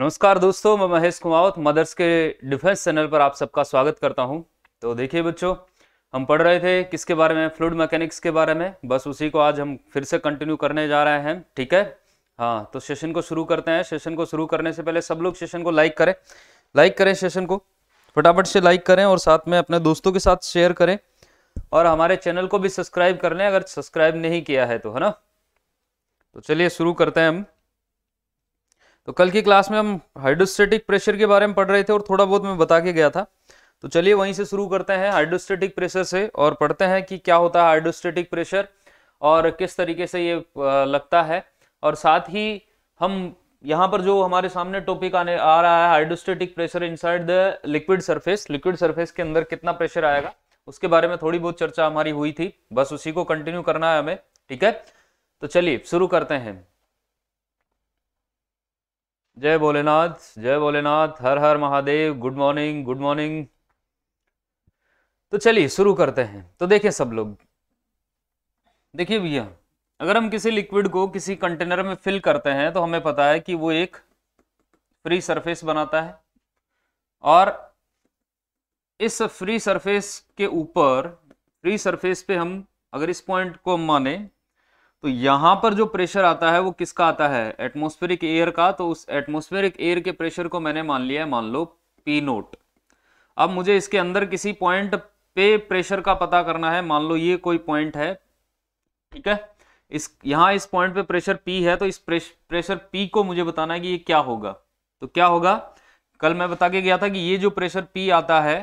नमस्कार दोस्तों मैं महेश कुमावत मदर्स के डिफेंस चैनल पर आप सबका स्वागत करता हूं तो देखिए बच्चों हम पढ़ रहे थे किसके बारे में फ्लूड मैकेनिक्स के बारे में बस उसी को आज हम फिर से कंटिन्यू करने जा रहे हैं ठीक है हाँ तो सेशन को शुरू करते हैं सेशन को शुरू करने से पहले सब लोग सेशन को लाइक करें लाइक करें सेशन को फटाफट से लाइक करें और साथ में अपने दोस्तों के साथ शेयर करें और हमारे चैनल को भी सब्सक्राइब कर लें अगर सब्सक्राइब नहीं किया है तो है ना तो चलिए शुरू करते हैं हम तो कल की क्लास में हम हाइड्रोस्टेटिक प्रेशर के बारे में पढ़ रहे थे और थोड़ा बहुत मैं बता के गया था तो चलिए वहीं से शुरू करते हैं हाइड्रोस्टेटिक प्रेशर से और पढ़ते हैं कि क्या होता है हाइड्रोस्टेटिक प्रेशर और किस तरीके से ये लगता है और साथ ही हम यहाँ पर जो हमारे सामने टॉपिक आने आ रहा है hydrostatic pressure inside the liquid surface liquid surface के अंदर कितना प्रेशर आएगा उसके बारे में थोड़ी बहुत चर्चा हमारी हुई थी बस उसी को कंटिन्यू करना है हमें ठीक है तो चलिए शुरू करते हैं जय भोलेनाथ जय Bholenath Har Har Mahadev good morning good morning तो चलिए शुरू करते हैं तो देखिए सब लोग देखिए भैया अगर हम किसी लिक्विड को किसी कंटेनर में फिल करते हैं तो हमें पता है कि वो एक फ्री सरफेस बनाता है और इस फ्री सरफेस के ऊपर फ्री सरफेस पे हम अगर इस पॉइंट को माने तो यहां पर जो प्रेशर आता है वो किसका आता है एटमोस्फेरिक एयर का तो उस एटमोस्फेरिक एयर के प्रेशर को मैंने मान लिया है मान लो पी नोट अब मुझे इसके अंदर किसी पॉइंट पे प्रेशर का पता करना है मान लो ये कोई पॉइंट है ठीक है इस यहां इस पॉइंट पे प्रेशर पी है तो इस प्रेश, प्रेशर पी को मुझे बताना है कि ये क्या होगा तो क्या होगा कल मैं बता के गया था कि ये जो प्रेशर पी आता है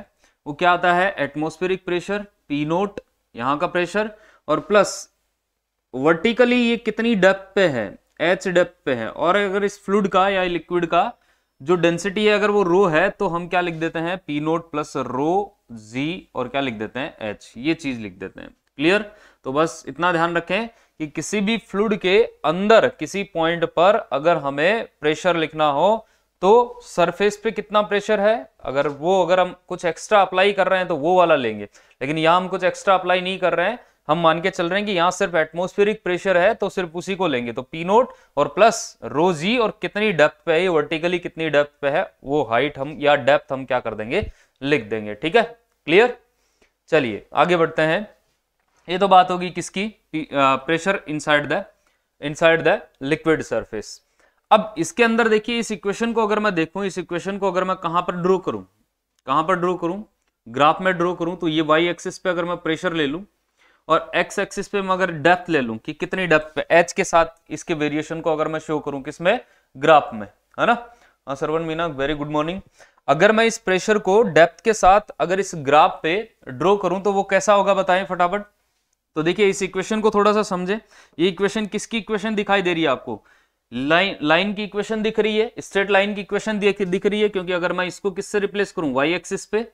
वो क्या आता है एटमोस्फेरिक प्रेशर पी नोट यहां का प्रेशर और प्लस वर्टिकली ये कितनी डेप पे है एच डेप पे है और अगर इस फ्लूड का या लिक्विड का जो डेंसिटी है अगर वो रो है तो हम क्या लिख देते हैं P naught plus rho G और क्या लिख देते हैं एच ये चीज लिख देते हैं क्लियर तो बस इतना ध्यान रखें कि किसी भी फ्लूड के अंदर किसी पॉइंट पर अगर हमें प्रेशर लिखना हो तो सरफेस पे कितना प्रेशर है अगर वो अगर हम कुछ एक्स्ट्रा अप्लाई कर रहे हैं तो वो वाला लेंगे लेकिन यहाँ हम कुछ एक्स्ट्रा अप्लाई नहीं कर रहे हैं हम मान के चल रहे हैं कि यहां सिर्फ एटमोस्फेरिक प्रेशर है तो सिर्फ उसी को लेंगे तो पी नोट और प्लस रोजी और कितनी डेप्थ पे है ये वर्टिकली कितनी डेप्थ पे है वो हाइट हम या डेप्थ हम क्या कर देंगे लिख देंगे ठीक है क्लियर चलिए आगे बढ़ते हैं ये तो बात होगी किसकी pressure inside the inside the liquid surface अब इसके अंदर देखिए इस इक्वेशन को अगर मैं देखूं इस इक्वेशन को अगर मैं कहां पर ड्रॉ करूं कहां पर ड्रॉ करूं ग्राफ में ड्रॉ करूं तो ये वाई एक्सिस पे अगर मैं प्रेशर ले लूं और एक्स एक्सिस पे मैं अगर डेप्थ ले लूं कि कितनी डेप्थ पे एच के साथ इसके वेरिएशन को अगर मैं शो करूं किसमें ग्राफ में है ना हाँ Sarwan Meena very good morning अगर मैं इस प्रेशर को डेप्थ के साथ अगर इस ग्राफ पे ड्रॉ करूं तो वो कैसा होगा बताएं फटाफट तो देखिए इस इक्वेशन को थोड़ा सा समझे ये इक्वेशन किसकी इक्वेशन दिखाई दे रही है आपको लाइन लाइन की इक्वेशन दिख रही है स्ट्रेट लाइन की इक्वेशन दिख रही है क्योंकि अगर मैं इसको किससे रिप्लेस करूं वाई एक्सिस पे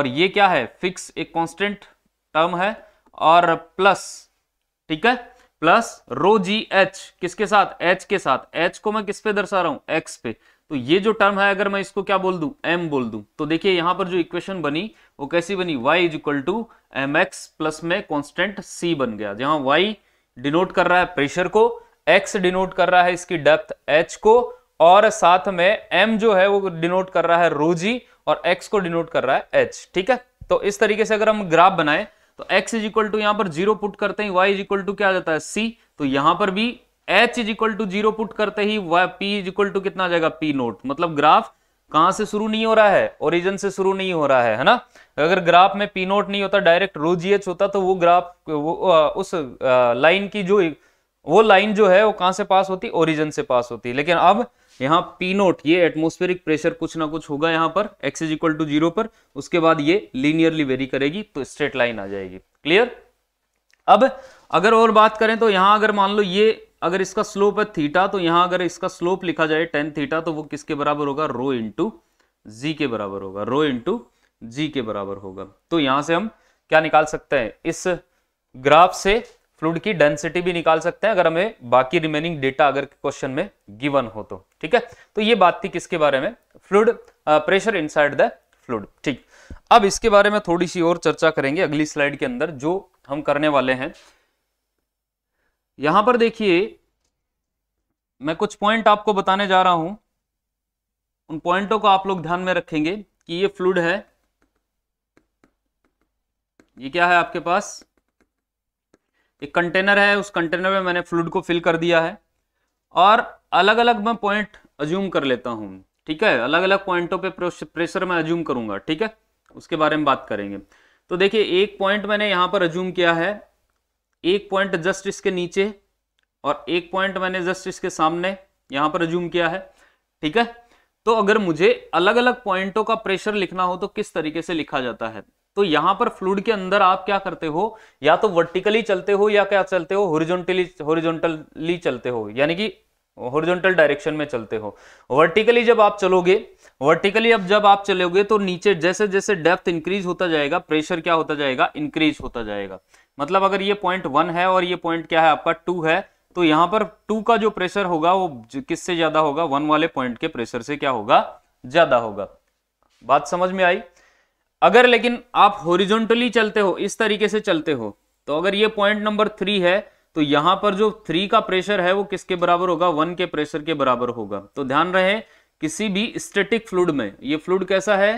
और ये क्या है फिक्स एक कॉन्स्टेंट टर्म है और प्लस ठीक है प्लस रो जी एच किसके साथ एच के साथ एच को मैं किस पे दर्शा रहा हूं एक्स पे तो ये जो टर्म है अगर मैं इसको क्या बोल दू एम बोल दू तो देखिए यहां पर जो इक्वेशन बनी वो कैसी बनी y is equal to M X plus में कॉन्स्टेंट c बन गया जहां y डिनोट कर रहा है प्रेशर को x डिनोट कर रहा है इसकी डेप्थ h को और साथ में m जो है वो डिनोट कर रहा है रो जी और x को डिनोट कर रहा है h ठीक है तो इस तरीके से अगर हम ग्राफ बनाए तो x इज इक्वल टू यहां पर जीरो पुट करते ही y इज इक्वल टू क्या आ जाता है c तो यहां पर भी h is equal to zero put करते ही y p is equal to कितना आ जाएगा p नोट मतलब ग्राफ कहां से शुरू नहीं हो रहा है ओरिजिन से शुरू नहीं हो रहा है है ना अगर ग्राफ में पी नोट नहीं होता डायरेक्ट रो जी एच होता तो वो ग्राफ वो आ, उस लाइन की जो वो लाइन जो है वो कहां से पास होती ओरिजिन से पास होती लेकिन अब यहाँ पी नोट ये एटमोस्फेरिक प्रेशर कुछ ना कुछ होगा यहाँ पर X is equal to zero पर उसके बाद ये लीनियरली वेरी करेगी तो स्ट्रेट लाइन आ जाएगी क्लियर अब अगर और बात करें तो यहाँ अगर मान लो ये अगर इसका स्लोप है थीटा तो यहाँ अगर इसका स्लोप लिखा जाए टेन थीटा तो वो किसके बराबर होगा रो इंटू जी के बराबर होगा रो इंटू जी के बराबर होगा तो यहाँ से हम क्या निकाल सकते हैं इस ग्राफ से फ्लूड की डेंसिटी भी निकाल सकते हैं अगर हमें बाकी रिमेनिंग डेटा अगर क्वेश्चन में गिवन हो तो ठीक है तो ये बात थी किसके बारे में fluid pressure inside the fluid ठीक अब इसके बारे में थोड़ी सी और चर्चा करेंगे अगली स्लाइड के अंदर जो हम करने वाले हैं यहां पर देखिए मैं कुछ पॉइंट आपको बताने जा रहा हूं उन पॉइंटों को आप लोग ध्यान में रखेंगे कि ये फ्लूड है ये क्या है आपके पास एक कंटेनर है उस कंटेनर में मैंने फ्लूड को फिल कर दिया है और अलग अलग मैं पॉइंट अज्यूम कर लेता हूँ ठीक है अलग अलग पॉइंटों पे प्रेशर मैं अज्यूम करूंगा ठीक है उसके बारे में बात करेंगे तो देखिए एक पॉइंट मैंने यहाँ पर अज्यूम किया है एक पॉइंट जस्ट इसके नीचे और एक पॉइंट मैंने जस्ट इसके सामने यहाँ पर अज्यूम किया है ठीक है तो अगर मुझे अलग अलग पॉइंटों का प्रेशर लिखना हो तो किस तरीके से लिखा जाता है तो यहां पर फ्लूड के अंदर आप क्या करते हो या तो वर्टिकली चलते हो या क्या चलते हो होरिजोनटली होरिजोनटली चलते हो यानी कि होरिजोनटल डायरेक्शन में चलते हो वर्टिकली जब आप चलोगे वर्टिकली अब जब आप चलोगे तो नीचे जैसे जैसे डेप्थ इंक्रीज होता जाएगा प्रेशर क्या होता जाएगा इंक्रीज होता जाएगा मतलब अगर ये पॉइंट वन है और ये पॉइंट क्या है आपका टू है तो यहां पर टू का जो प्रेशर होगा वो किससे ज्यादा होगा वन वाले पॉइंट के प्रेशर से क्या होगा ज्यादा होगा बात समझ में आई अगर लेकिन आप होरिजोनटली चलते हो इस तरीके से चलते हो तो अगर ये पॉइंट नंबर थ्री है तो यहां पर जो थ्री का प्रेशर है वो किसके बराबर होगा वन के प्रेशर के बराबर होगा तो ध्यान रहे किसी भी स्टेटिक फ्लूड में ये फ्लूड कैसा है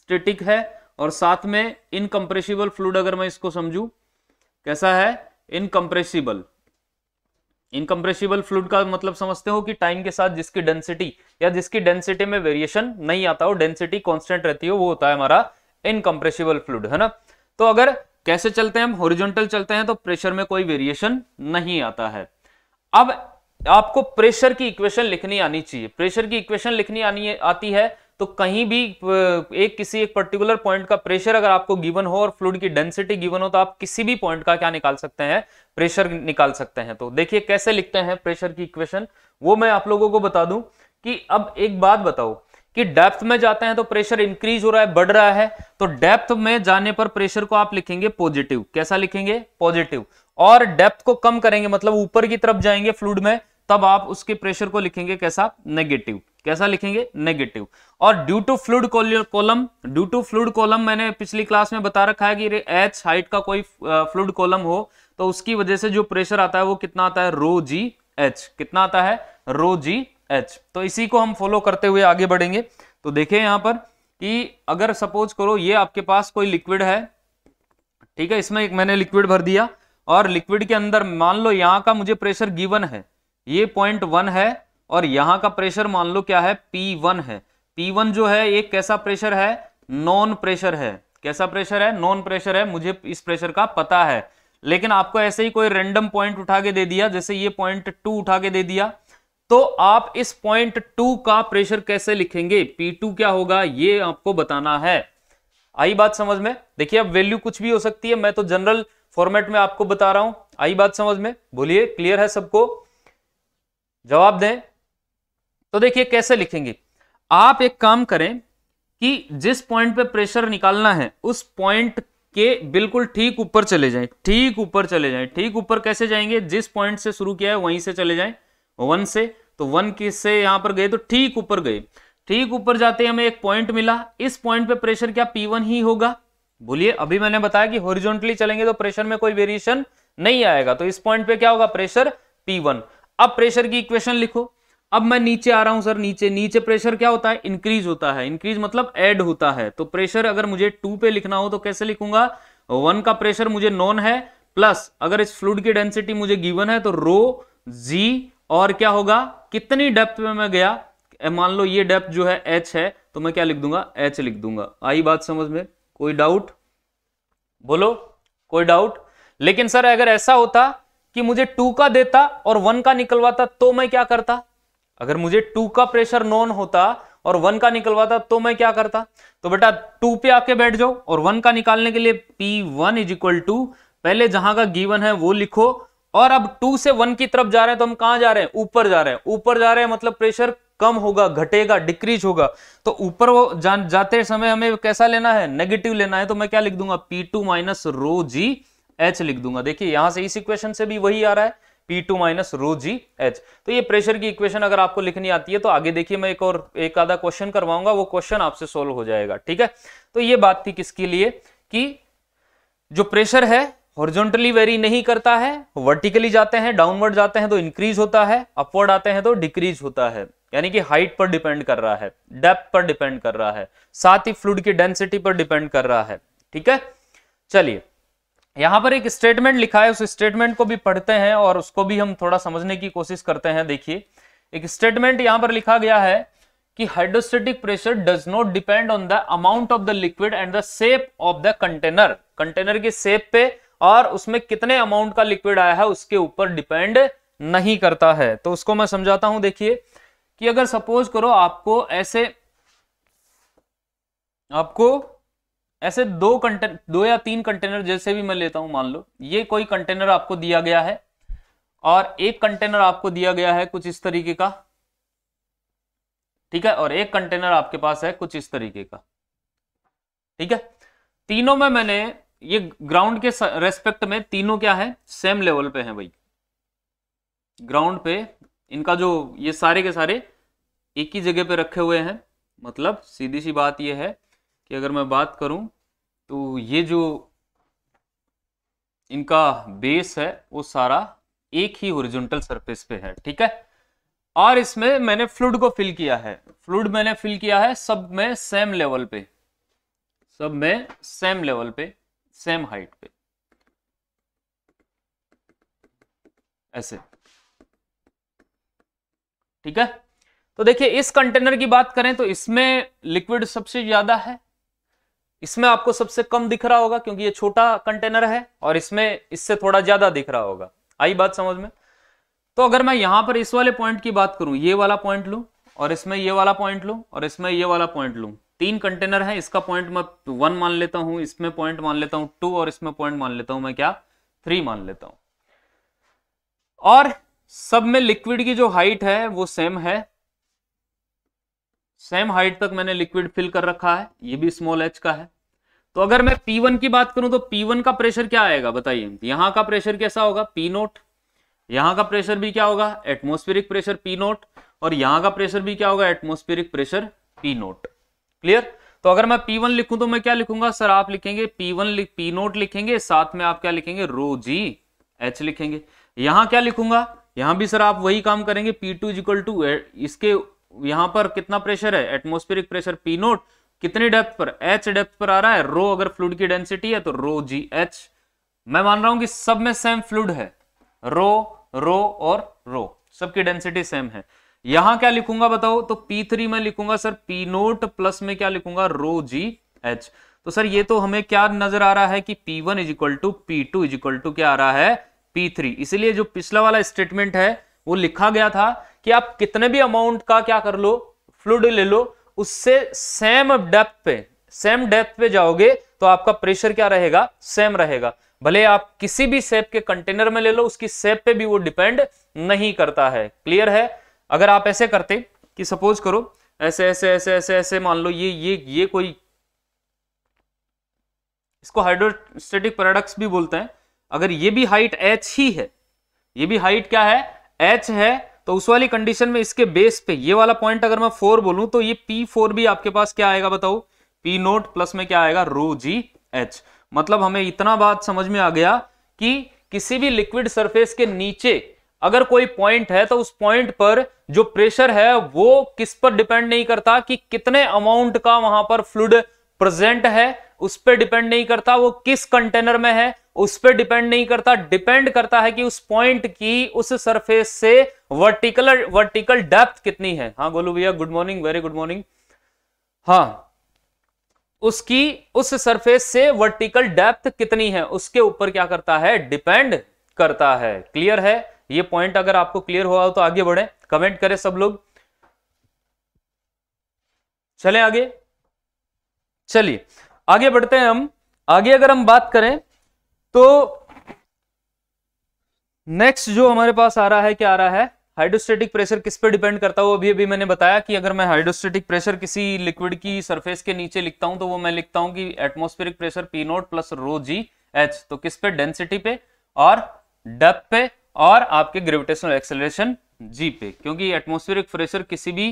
स्टेटिक है और साथ में इनकम्प्रेसिबल फ्लूड अगर मैं इसको समझू कैसा है इनकम्प्रेसिबल इनकम्प्रेसिबल फ्लूड का मतलब समझते हो कि टाइम के साथ जिसकी डेंसिटी या जिसकी डेंसिटी में वेरिएशन नहीं आता हो डेंसिटी कॉन्स्टेंट रहती हो वो होता है हमारा इनकम्प्रेसिबल फ्लूड है ना तो अगर कैसे चलते हैं हम हॉरिजॉन्टल चलते हैं तो प्रेशर में कोई वेरिएशन नहीं आता है अब आपको प्रेशर की इक्वेशन लिखनी आनी चाहिए प्रेशर की इक्वेशन लिखनी आनी आती है तो कहीं भी एक किसी एक पर्टिकुलर पॉइंट का प्रेशर अगर आपको गिवन हो और फ्लूड की डेंसिटी गिवन हो तो आप किसी भी पॉइंट का क्या निकाल सकते हैं प्रेशर निकाल सकते हैं तो देखिए कैसे लिखते हैं प्रेशर की इक्वेशन वो मैं आप लोगों को बता दूं कि अब एक बात बताओ कि डेप्थ में जाते हैं तो प्रेशर इंक्रीज हो रहा है बढ़ रहा है तो डेप्थ में जाने पर प्रेशर को आप लिखेंगे पॉजिटिव कैसा लिखेंगे पॉजिटिव और डेप्थ को कम करेंगे मतलब ऊपर की तरफ जाएंगे फ्लूड में तब आप उसके प्रेशर को लिखेंगे कैसा नेगेटिव कैसा लिखेंगे नेगेटिव और due to fluid column due to fluid column मैंने पिछली क्लास में बता रखा है कि एच हाइट का कोई फ्लूड कॉलम हो तो उसकी वजह से जो प्रेशर आता है वो कितना आता है रो जी एच कितना आता है रो जी एच तो इसी को हम फॉलो करते हुए आगे बढ़ेंगे तो देखें यहाँ पर कि अगर सपोज करो ये आपके पास कोई लिक्विड है ठीक है इसमें एक मैंने लिक्विड भर दिया और लिक्विड के अंदर मान लो यहाँ का मुझे प्रेशर गिवन है ये पॉइंट वन है और यहाँ का प्रेशर मान लो क्या है पी वन है पी वन जो है एक कैसा प्रेशर है नॉन प्रेशर है कैसा प्रेशर है नॉन प्रेशर है मुझे इस प्रेशर का पता है लेकिन आपको ऐसे ही कोई रेंडम पॉइंट उठा के दे दिया जैसे ये पॉइंट टू उठा के दे दिया तो आप इस पॉइंट टू का प्रेशर कैसे लिखेंगे पी टू क्या होगा ये आपको बताना है आई बात समझ में देखिए अब वैल्यू कुछ भी हो सकती है मैं तो जनरल फॉर्मेट में आपको बता रहा हूं आई बात समझ में बोलिए क्लियर है सबको जवाब दें तो देखिए कैसे लिखेंगे आप एक काम करें कि जिस पॉइंट पे प्रेशर निकालना है उस पॉइंट के बिल्कुल ठीक ऊपर चले जाएं ठीक ऊपर चले जाएं ठीक ऊपर कैसे जाएंगे जिस पॉइंट से शुरू किया है वहीं से चले जाएं वन से तो वन किस से यहां पर गए तो ठीक ऊपर गए ठीक ऊपर जाते हमें एक पॉइंट मिला इस पॉइंट पे प्रेशर क्या P1 ही होगा बोलिए अभी मैंने बताया कि होरिजोनटली चलेंगे तो प्रेशर में कोई वेरिएशन नहीं आएगा तो इस पॉइंट पे क्या होगा प्रेशर P1 अब प्रेशर की इक्वेशन लिखो अब मैं नीचे आ रहा हूं सर नीचे नीचे प्रेशर क्या होता है इंक्रीज होता है इंक्रीज मतलब एड होता है तो प्रेशर अगर मुझे टू पे लिखना हो तो कैसे लिखूंगा वन का प्रेशर मुझे नॉन है प्लस अगर इस फ्लूड की डेंसिटी मुझे गिवन है तो रो जी और क्या होगा कितनी डेप्थ में मैं गया मान लो ये डेप्थ जो है एच है तो मैं क्या लिख दूंगा एच लिख दूंगा आई बात समझ में कोई डाउट बोलो कोई डाउट लेकिन सर अगर ऐसा होता कि मुझे टू का देता और वन का निकलवाता तो मैं क्या करता अगर मुझे टू का प्रेशर नॉन होता और वन का निकलवाता तो मैं क्या करता तो बेटा टू पे आके बैठ जाओ और वन का निकालने के लिए P one is equal to पहले जहां का गीवन है वो लिखो और अब टू से वन की तरफ जा रहे हैं तो हम कहा जा रहे हैं ऊपर जा रहे हैं ऊपर जा रहे हैं मतलब प्रेशर कम होगा घटेगा डिक्रीज होगा तो ऊपर वो जान, जाते समय हमें कैसा लेना है नेगेटिव लेना है तो मैं क्या लिख दूंगा P two minus rho G H लिख दूंगा देखिए यहां से इस इक्वेशन से भी वही आ रहा है P two minus rho G H तो ये प्रेशर की इक्वेशन अगर आपको लिखनी आती है तो आगे देखिए मैं एक और एक आधा क्वेश्चन करवाऊंगा वो क्वेश्चन आपसे सोल्व हो जाएगा ठीक है तो ये बात थी किसके लिए कि जो प्रेशर है हॉरिजॉन्टली वेरी नहीं करता है वर्टिकली जाते हैं डाउनवर्ड जाते हैं तो इंक्रीज होता है अपवर्ड आते हैं तो डिक्रीज होता है यानी कि हाइट पर डिपेंड कर रहा है डेप्थ पर डिपेंड कर रहा है साथ ही फ्लूड की डेंसिटी पर डिपेंड कर रहा है ठीक है चलिए यहां पर एक स्टेटमेंट लिखा है उस स्टेटमेंट को भी पढ़ते हैं और उसको भी हम थोड़ा समझने की कोशिश करते हैं देखिए एक स्टेटमेंट यहां पर लिखा गया है कि hydrostatic pressure does not depend on the amount of the liquid and the shape of the container container के शेप पे और उसमें कितने अमाउंट का लिक्विड आया है उसके ऊपर डिपेंड नहीं करता है तो उसको मैं समझाता हूं देखिए कि अगर सपोज करो आपको ऐसे आपको ऐसे दो कंटेनर दो या तीन कंटेनर जैसे भी मैं लेता हूं मान लो ये कोई कंटेनर आपको दिया गया है और एक कंटेनर आपको दिया गया है कुछ इस तरीके का ठीक है और एक कंटेनर आपके पास है कुछ इस तरीके का ठीक है तीनों में मैंने ये ग्राउंड के रेस्पेक्ट में तीनों क्या है सेम लेवल पे हैं भाई ग्राउंड पे इनका जो ये सारे के सारे एक ही जगह पे रखे हुए हैं मतलब सीधी सी बात ये है कि अगर मैं बात करूं तो ये जो इनका बेस है वो सारा एक ही ओरिजिनटल सरफेस पे है ठीक है और इसमें मैंने फ्लूड को फिल किया है फ्लूड मैंने फिल किया है सब में सेम लेवल पे सब में सेम लेवल पे सेम हाइट पे ऐसे ठीक है तो देखिए इस कंटेनर की बात करें तो इसमें लिक्विड सबसे ज्यादा है इसमें आपको सबसे कम दिख रहा होगा क्योंकि ये छोटा कंटेनर है और इसमें इससे थोड़ा ज्यादा दिख रहा होगा आई बात समझ में तो अगर मैं यहां पर इस वाले पॉइंट की बात करूं ये वाला पॉइंट लू और इसमें ये वाला पॉइंट लू और इसमें ये वाला पॉइंट लू तीन कंटेनर है इसका पॉइंट मैं वन मान लेता हूं इसमें पॉइंट मान लेता हूं टू और इसमें पॉइंट मान लेता हूं मैं क्या थ्री मान लेता हूं और सब में लिक्विड की जो हाइट है वो सेम है सेम हाइट तक मैंने लिक्विड फिल कर रखा है ये भी स्मॉल एच का है तो अगर मैं पी वन की बात करूं तो पी वन का प्रेशर क्या आएगा बताइए यहां का प्रेशर कैसा होगा पी नोट यहां का प्रेशर भी क्या होगा एटमोस्फेरिक प्रेशर पी नोट और यहां का प्रेशर भी क्या होगा atmospheric pressure P naught clear तो अगर मैं पी वन लिखूं तो मैं क्या लिखूंगा सर आप लिखेंगे P1 लिख पी नोट लिखेंगे साथ में आप क्या लिखेंगे रो जी एच लिखेंगे यहां क्या लिखूंगा यहां भी सर आप वही काम करेंगे पी टू इजिकल टू इसके यहां पर कितना प्रेशर है एटमोस्फेरिक प्रेशर पी नोट कितनी डेप्थ पर एच डेप्थ पर आ रहा है रो अगर फ्लूड की डेंसिटी है तो रो जी एच मैं मान रहा हूं कि सब में सेम फ्लूड है रो रो और रो सबकी डेंसिटी सेम है यहां क्या लिखूंगा बताओ तो पी थ्री में लिखूंगा सर पी नोट प्लस में क्या लिखूंगा रो जी एच तो सर ये तो हमें क्या नजर आ रहा है कि P one is equal to P two is equal to क्या आ रहा है पी थ्री इसलिए जो पिछला वाला स्टेटमेंट है वो लिखा गया था कि आप कितने भी अमाउंट का क्या कर लो फ्लूड ले लो उससे सेम डेप्थ पे सेम डेप्थ पे जाओगे तो आपका प्रेशर क्या रहेगा सेम रहेगा भले आप किसी भी सेप के कंटेनर में ले लो उसकी सेप पे भी वो डिपेंड नहीं करता है क्लियर है अगर आप ऐसे करते कि सपोज करो ऐसे ऐसे ऐसे ऐसे ऐसे मान लो ये ये ये कोई इसको हाइड्रोस्टेटिक प्रोडक्ट्स भी बोलते हैं अगर ये भी हाइट एच ही है ये भी हाइट क्या है एच है तो उस वाली कंडीशन में इसके बेस पे ये वाला पॉइंट अगर मैं फोर बोलूं तो ये पी फोर भी आपके पास क्या आएगा बताओ पी नोट प्लस में क्या आएगा रो जी एच मतलब हमें इतना बात समझ में आ गया कि किसी भी लिक्विड सरफेस के नीचे अगर कोई पॉइंट है तो उस पॉइंट पर जो प्रेशर है वो किस पर डिपेंड नहीं करता कि कितने अमाउंट का वहां पर फ्लूड प्रेजेंट है उस पर डिपेंड नहीं करता वो किस कंटेनर में है उस पर डिपेंड नहीं करता डिपेंड करता है कि उस पॉइंट की उस सरफेस से वर्टिकल वर्टिकल डेप्थ कितनी है हाँ गोलू भैया good morning very good morning हाँ उसकी उस सरफेस से वर्टिकल डेप्थ कितनी है उसके ऊपर क्या करता है डिपेंड करता है क्लियर है ये पॉइंट अगर आपको क्लियर हुआ हो तो आगे बढ़े कमेंट करें सब लोग चले आगे चलिए आगे बढ़ते हैं हम आगे अगर हम बात करें तो नेक्स्ट जो हमारे पास आ रहा है क्या आ रहा है हाइड्रोस्टेटिक प्रेशर किस पे डिपेंड करता है वो अभी अभी मैंने बताया कि अगर मैं हाइड्रोस्टेटिक प्रेशर किसी लिक्विड की सरफेस के नीचे लिखता हूं तो वो मैं लिखता हूं कि atmospheric pressure P naught plus rho G H तो किस पे डेंसिटी पे और डेप पे और आपके ग्रेविटेशनल एक्सेलरेशन जी पे क्योंकि एटमोस्फेरिक प्रेशर किसी भी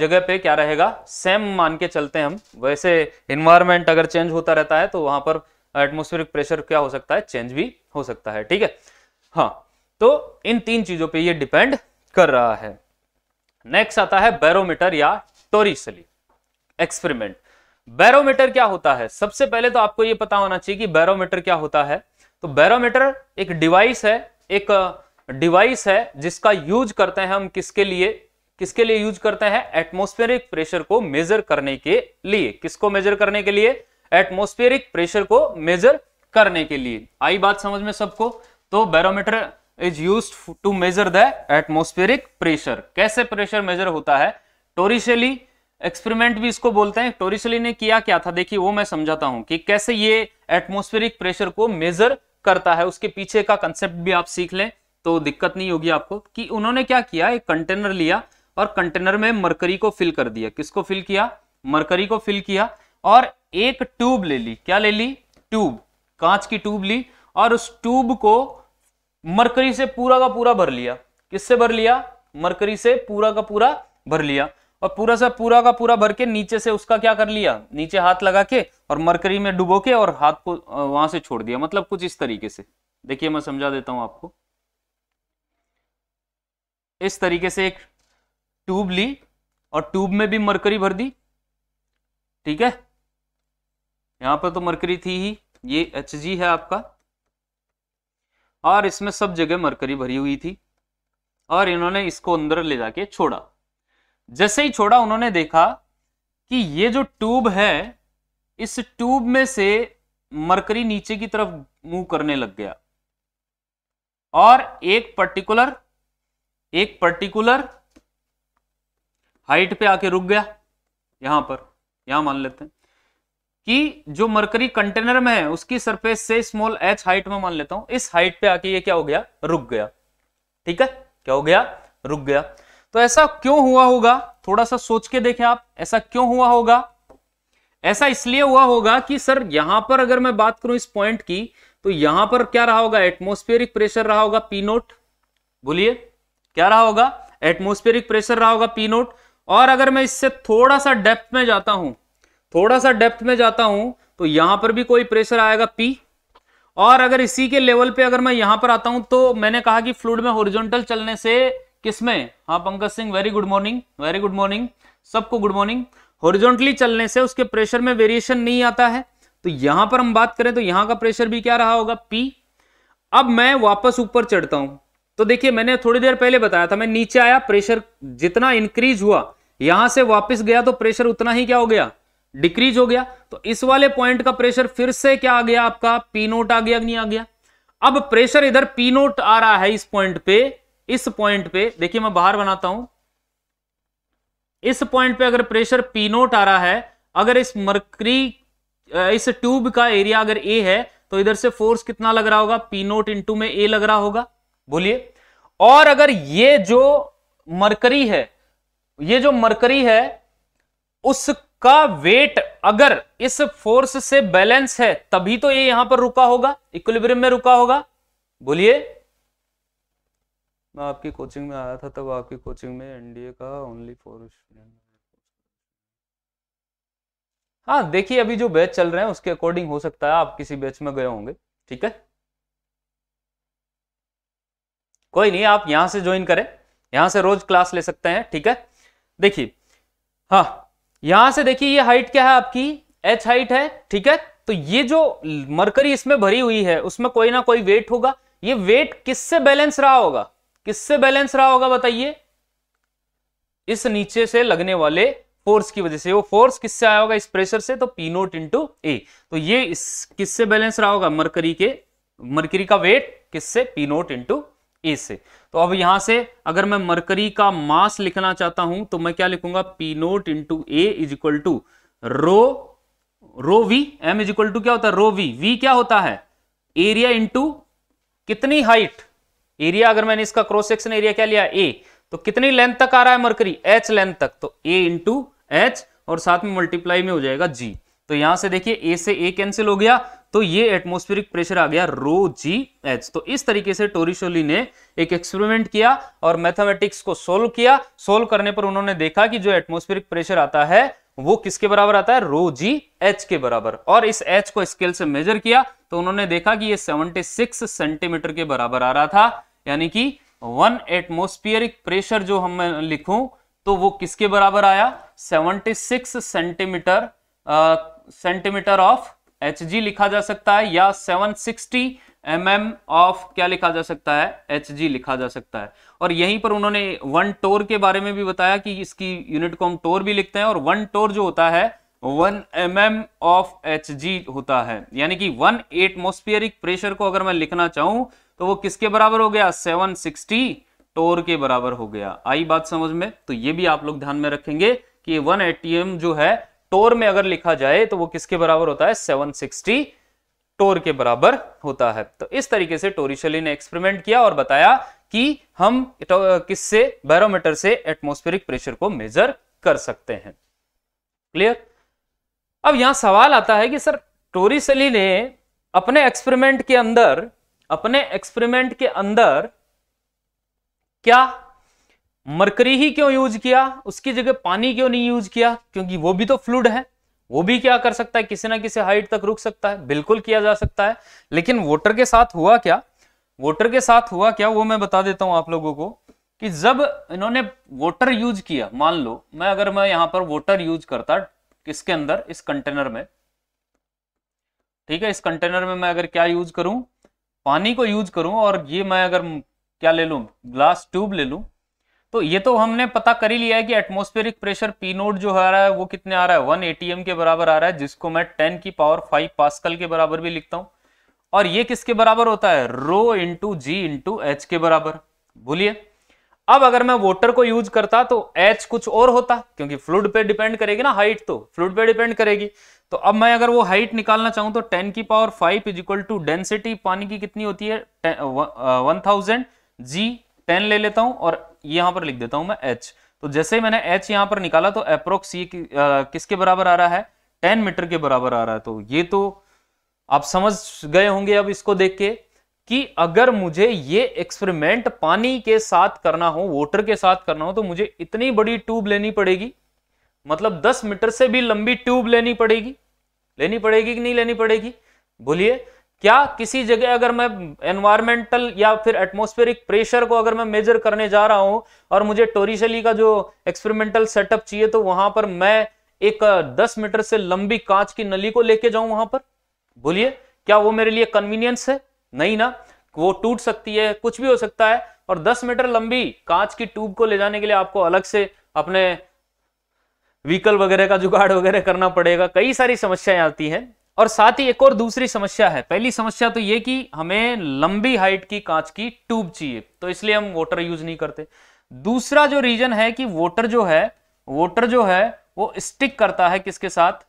जगह पे क्या रहेगा सेम मान के चलते हैं हम वैसे इन्वायरमेंट अगर चेंज होता रहता है तो वहां पर एटमोस्फेरिक प्रेशर क्या हो सकता है चेंज भी हो सकता है ठीक है हाँ तो इन तीन चीजों पे ये डिपेंड कर रहा है नेक्स्ट आता है बैरोमीटर या टोरिसली एक्सपेरिमेंट बैरोमीटर क्या होता है सबसे पहले तो आपको ये पता होना चाहिए कि बैरोमीटर क्या होता है तो बैरोमीटर एक डिवाइस है एक डिवाइस है जिसका यूज करते हैं हम किसके लिए किसके लिए यूज करते हैं एटमोस्फेरिक प्रेशर को मेजर करने के लिए किसको मेजर करने के लिए एटमोस्फेरिक प्रेशर को मेजर करने के लिए आई बात समझ में सबको तो barometer is used to measure the atmospheric pressure कैसे प्रेशर मेजर होता है टोरिशेली एक्सपेरिमेंट भी इसको बोलते हैं टोरिशेली ने किया क्या था देखिए वो मैं समझाता हूं कि कैसे ये एटमोस्फेरिक प्रेशर को मेजर करता है उसके पीछे का कंसेप्ट भी आप सीख लें तो दिक्कत नहीं होगी आपको कि उन्होंने क्या किया एक कंटेनर लिया और कंटेनर में मरकरी को फिल कर दिया किसको फिल किया मरकरी को फिल किया और एक ट्यूब ले ली क्या ले ली ट्यूब कांच की ट्यूब ली और उस ट्यूब को मरकरी से पूरा का पूरा भर लिया किससे भर लिया मरकरी से पूरा का पूरा भर लिया और पूरा सा पूरा का पूरा भर के नीचे से उसका क्या कर लिया नीचे हाथ लगा के और मरकरी में डुबो के और हाथ को वहां से छोड़ दिया मतलब कुछ इस तरीके से देखिए मैं समझा देता हूं आपको इस तरीके से एक ट्यूब ली और ट्यूब में भी मरकरी भर दी ठीक है यहां पर तो मरकरी थी ही ये एच जी है आपका और इसमें सब जगह मरकरी भरी हुई थी और इन्होंने इसको अंदर ले जाके छोड़ा जैसे ही छोड़ा उन्होंने देखा कि ये जो ट्यूब है इस ट्यूब में से मरकरी नीचे की तरफ मूव करने लग गया और एक पर्टिकुलर एक पर्टिकुलर हाइट पे आके रुक गया यहां पर यहां मान लेते हैं कि जो मरकरी कंटेनर में है उसकी सरफेस से स्मॉल एच हाइट में मान लेता हूं इस हाइट पे आके ये क्या हो गया रुक गया ठीक है क्या हो गया रुक गया तो ऐसा क्यों हुआ होगा थोड़ा सा सोच के देखें आप ऐसा क्यों हुआ होगा ऐसा इसलिए हुआ होगा कि सर यहां पर अगर मैं बात करूं इस पॉइंट की तो यहां पर क्या रहा होगा एटमोस्फेरिक प्रेशर रहा होगा पी नोट बोलिए क्या रहा होगा एटमोस्फेरिक प्रेशर रहा होगा पी नोट और अगर मैं इससे थोड़ा सा डेप्थ में जाता हूं थोड़ा सा डेप्थ में जाता हूं तो यहां पर भी कोई प्रेशर आएगा पी और अगर इसी के लेवल पे अगर मैं यहां पर आता हूं तो मैंने कहा कि फ्लूड में होरिजोनटल चलने से किसमें हाँ Pankaj Singh very good morning very good morning सबको गुड मॉर्निंग हॉरिजॉन्टली चलने से उसके प्रेशर में वेरिएशन नहीं आता है तो यहां पर हम बात करें तो यहां का प्रेशर भी क्या रहा होगा पी अब मैं वापस ऊपर चढ़ता हूं तो देखिए मैंने थोड़ी देर पहले बताया था मैं नीचे आया प्रेशर जितना इंक्रीज हुआ यहां से वापस गया तो प्रेशर उतना ही क्या हो गया डिक्रीज हो गया तो इस वाले पॉइंट का प्रेशर फिर से क्या आ गया आपका पी नोट आ गया नहीं आ गया अब प्रेशर इधर पी नोट आ रहा है इस पॉइंट पे इस पॉइंट पे देखिए मैं बाहर बनाता हूं इस पॉइंट पे अगर प्रेशर पी नोट आ रहा है अगर इस मरकरी इस ट्यूब का एरिया अगर ए है तो इधर से फोर्स कितना लग रहा होगा पी नोट इंटू में ए लग रहा होगा बोलिए और अगर ये जो मरकरी है ये जो मरकरी है उसका वेट अगर इस फोर्स से बैलेंस है तभी तो ये यहां पर रुका होगा इक्विलिब्रियम में रुका होगा बोलिए मैं आपकी कोचिंग में आया था तब आपकी कोचिंग में एनडीए का ओनली फोर स्टूडेंट हाँ देखिए अभी जो बैच चल रहे हैं उसके अकॉर्डिंग हो सकता है आप किसी बैच में गए होंगे ठीक है कोई नहीं आप यहां से ज्वाइन करें यहां से रोज क्लास ले सकते हैं ठीक है देखिए हाँ यहां से देखिए ये हाइट क्या है आपकी एच हाइट है ठीक है तो ये जो मरकरी इसमें भरी हुई है उसमें कोई ना कोई वेट होगा ये वेट किससे बैलेंस रहा होगा किससे बैलेंस रहा होगा बताइए इस नीचे से लगने वाले फोर्स की वजह से वो फोर्स किससे आया होगा इस प्रेशर से तो पी नोट इंटू ए तो ये इस किससे बैलेंस रहा होगा मरकरी के मरकरी का वेट किससे पी नोट इंटू ए से तो अब यहां से अगर मैं मरकरी का मास लिखना चाहता हूं तो मैं क्या लिखूंगा P naught into A is equal to rho rho V M is equal to क्या होता है रो वी वी क्या होता है एरिया इंटू कितनी हाइट एरिया अगर मैंने इसका क्रॉस सेक्शन एरिया क्या लिया ए तो कितनी लेंथ तक आ रहा है मरकरी एच लेंथ तक तो ए इंटू एच और साथ में मल्टीप्लाई में हो जाएगा जी तो यहां से देखिए ए से ए कैंसिल हो गया तो ये एटमोस्फेरिक प्रेशर आ गया रो जी एच तो इस तरीके से टोरिशोली ने एक एक्सपेरिमेंट किया और मैथमेटिक्स को सोल्व किया सोल्व करने पर उन्होंने देखा कि जो एटमोस्फेरिक प्रेशर आता है वो किसके बराबर आता है रो जी एच के बराबर और इस एच को स्केल से मेजर किया तो उन्होंने देखा कि ये 76 सेंटीमीटर के बराबर आ रहा था यानी कि वन एटमोस्फियरिक प्रेशर जो हम लिखूं तो वो किसके बराबर आया 76 सेंटीमीटर सेंटीमीटर ऑफ एच लिखा जा सकता है या 760 सिक्सटी mm ऑफ क्या लिखा जा सकता है एच लिखा जा सकता है और यहीं पर उन्होंने वन टोर के बारे में भी बताया कि इसकी यूनिट को हम टोर भी लिखते हैं और वन टोर जो होता है one M M of H होता है यानी कि वन एटमोस्फियरिक प्रेशर को अगर मैं लिखना चाहूं तो वो किसके बराबर हो गया 760 टोर के बराबर हो गया आई बात समझ में तो ये भी आप लोग ध्यान में रखेंगे कि वन एटीएम जो है टोर में अगर लिखा जाए तो वो किसके बराबर होता है 760 टोर के बराबर होता है तो इस तरीके से टोरिशली ने एक्सपेरिमेंट किया और बताया कि हम तो, किससे बैरोमीटर से एटमोस्फेरिक प्रेशर को मेजर कर सकते हैं क्लियर अब यहां सवाल आता है कि सर टोरिसली ने अपने एक्सपेरिमेंट के अंदर अपने एक्सपेरिमेंट के अंदर क्या मरकरी ही क्यों यूज किया उसकी जगह पानी क्यों नहीं यूज किया क्योंकि वो भी तो फ्लूड है वो भी क्या कर सकता है किसी ना किसी हाइट तक रुक सकता है बिल्कुल किया जा सकता है लेकिन वोटर के साथ हुआ क्या वोटर के साथ हुआ क्या वो मैं बता देता हूं आप लोगों को कि जब इन्होंने वोटर यूज किया मान लो मैं अगर मैं यहां पर वोटर यूज करता किसके अंदर इस कंटेनर में ठीक है इस कंटेनर में मैं अगर क्या यूज करूं पानी को यूज करूं और ये मैं अगर क्या ले लूं ग्लास ट्यूब ले लूं तो ये तो हमने पता कर ही लिया है कि एटमोस्फेरिक प्रेशर पी नोट जो आ रहा है वो कितने आ रहा है वन एटीएम के बराबर आ रहा है जिसको मैं टेन की पावर फाइव पास्कल के बराबर भी लिखता हूं और ये किसके बराबर होता है rho into G into H के बराबर बोलिए अब अगर मैं वोटर को यूज करता तो एच कुछ और होता क्योंकि फ्लूड पे डिपेंड करेगी ना हाइट तो फ्लूड पे डिपेंड करेगी तो अब मैं अगर वो हाइट निकालना चाहूं तो टेन की power five is equal to density पानी की कितनी होती है वन थाउजेंड जी टेन ले लेता हूं और यहां पर लिख देता हूं मैं एच तो जैसे मैंने एच यहां पर निकाला तो अप्रोक्स ये कि, आ, uh, किसके बराबर आ रहा है टेन मीटर के बराबर आ रहा है तो ये तो आप समझ गए होंगे अब इसको देख के कि अगर मुझे ये एक्सपेरिमेंट पानी के साथ करना हो वोटर के साथ करना हो तो मुझे इतनी बड़ी ट्यूब लेनी पड़ेगी मतलब 10 मीटर से भी लंबी ट्यूब लेनी पड़ेगी लेनी पड़ेगी कि नहीं लेनी पड़ेगी बोलिए क्या किसी जगह अगर मैं एनवायरमेंटल या फिर एटमॉस्फेरिक प्रेशर को अगर मैं मेजर करने जा रहा हूं और मुझे टोरीशली का जो एक्सपेरिमेंटल सेटअप चाहिए तो वहां पर मैं एक 10 मीटर से लंबी कांच की नली को लेके जाऊं वहां पर बोलिए क्या वो मेरे लिए कन्वीनियंस है नहीं ना वो टूट सकती है कुछ भी हो सकता है और 10 मीटर लंबी कांच की ट्यूब को ले जाने के लिए आपको अलग से अपने व्हीकल वगैरह का जुगाड़ वगैरह करना पड़ेगा कई सारी समस्याएं आती हैं और साथ ही एक और दूसरी समस्या है पहली समस्या तो ये कि हमें लंबी हाइट की कांच की ट्यूब चाहिए तो इसलिए हम वोटर यूज नहीं करते दूसरा जो रीजन है कि वोटर जो है वोटर जो है वो स्टिक करता है किसके साथ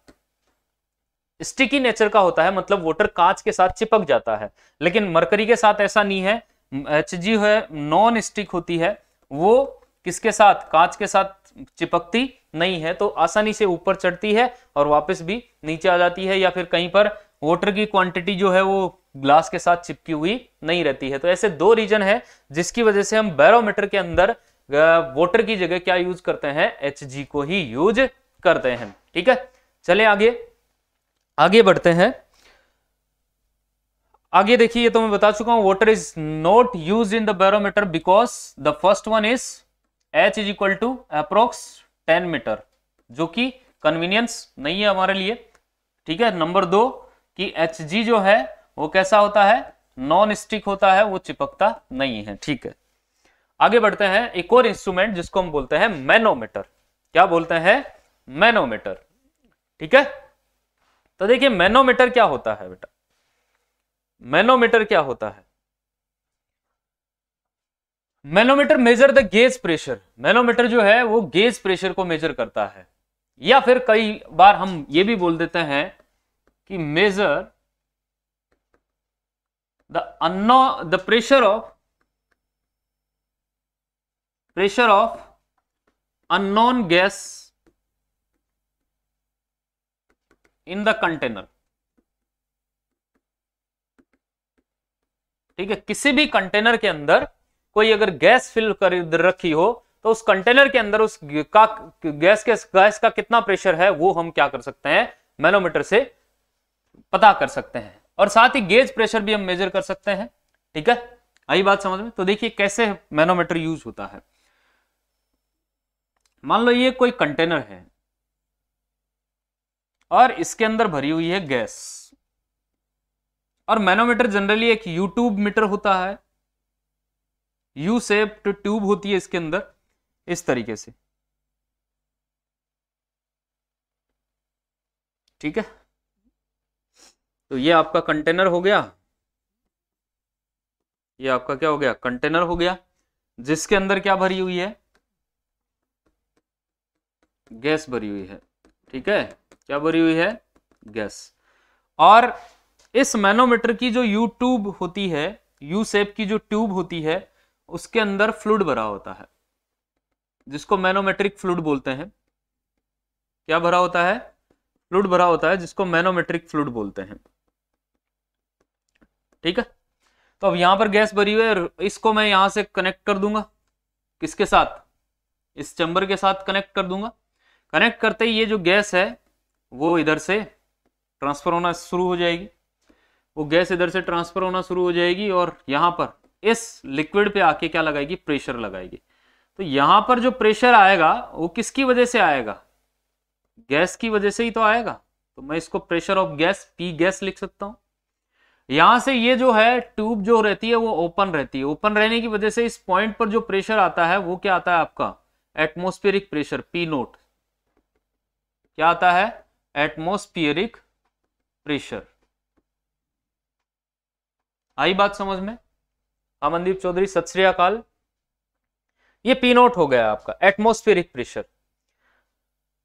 स्टिकी नेचर का होता है मतलब वोटर कांच के साथ चिपक जाता है लेकिन मरकरी के साथ ऐसा नहीं है एच जी है नॉन स्टिक होती है वो किसके साथ कांच के साथ चिपकती नहीं है तो आसानी से ऊपर चढ़ती है और वापस भी नीचे आ जाती है या फिर कहीं पर वाटर की क्वांटिटी जो है वो ग्लास के साथ चिपकी हुई नहीं रहती है तो ऐसे दो रीजन है जिसकी वजह से हम बैरोमीटर के अंदर वाटर की जगह क्या यूज करते हैं एच को ही यूज करते हैं ठीक है चले आगे आगे बढ़ते हैं आगे देखिए ये तो मैं बता चुका हूं water is not used in the barometer because the first one is H is equal to approx ten metre जो कि कन्वीनियंस नहीं है हमारे लिए ठीक है नंबर दो कि एच जो है वो कैसा होता है नॉन स्टिक होता है वो चिपकता नहीं है ठीक है आगे बढ़ते हैं एक और इंस्ट्रूमेंट जिसको हम बोलते हैं मैनोमीटर क्या बोलते हैं मैनोमीटर ठीक है तो देखिए मैनोमीटर क्या होता है बेटा मैनोमीटर क्या होता है manometer measure the gauge pressure manometer जो है वो गेज प्रेशर को मेजर करता है या फिर कई बार हम ये भी बोल देते हैं कि measure the unknown the pressure of pressure of unknown gas in the container ठीक है किसी भी कंटेनर के अंदर कोई अगर गैस फिल कर रखी हो तो उस कंटेनर के अंदर उस का गैस के गैस का कितना प्रेशर है वो हम क्या कर सकते हैं मैनोमीटर से पता कर सकते हैं और साथ ही गेज प्रेशर भी हम मेजर कर सकते हैं ठीक है आई बात समझ में तो देखिए कैसे मैनोमीटर यूज होता है मान लो ये कोई कंटेनर है और इसके अंदर भरी हुई है गैस और मैनोमीटर जनरली एक यूट्यूब मीटर होता है यू सेप्ट ट्यूब होती है इसके अंदर इस तरीके से ठीक है तो ये आपका कंटेनर हो गया ये आपका क्या हो गया कंटेनर हो गया जिसके अंदर क्या भरी हुई है गैस भरी हुई है ठीक है क्या भरी हुई है गैस और इस मैनोमीटर की जो यू ट्यूब होती है यू सेप की जो ट्यूब होती है उसके अंदर फ्लूड भरा होता है जिसको मैनोमेट्रिक फ्लूड बोलते हैं क्या भरा होता है फ्लूड भरा होता है जिसको मैनोमेट्रिक फ्लूड बोलते हैं ठीक है तो अब यहां पर गैस भरी हुई है इसको मैं यहां से कनेक्ट कर दूंगा किसके साथ इस चैम्बर के साथ कनेक्ट कर दूंगा कनेक्ट करते ही ये जो गैस है वो इधर से ट्रांसफर होना शुरू हो जाएगी वो गैस इधर से ट्रांसफर होना शुरू हो जाएगी और यहां पर इस लिक्विड पे आके क्या लगाएगी प्रेशर लगाएगी तो यहां पर जो प्रेशर आएगा वो किसकी वजह से आएगा गैस की वजह से ही तो आएगा तो मैं इसको pressure of gas P gas लिख सकता हूं यहां से ये जो है ट्यूब जो रहती है वो ओपन रहती है ओपन रहने की वजह से इस पॉइंट पर जो प्रेशर आता है वो क्या आता है आपका एटमोस्फेरिक प्रेशर पी नोट क्या आता है एटमोस्फियरिक प्रेशर आई बात समझ में अमनदीप चौधरी सत श्रीकाल ये पी नोट हो गया आपका एटमोस्फेरिक प्रेशर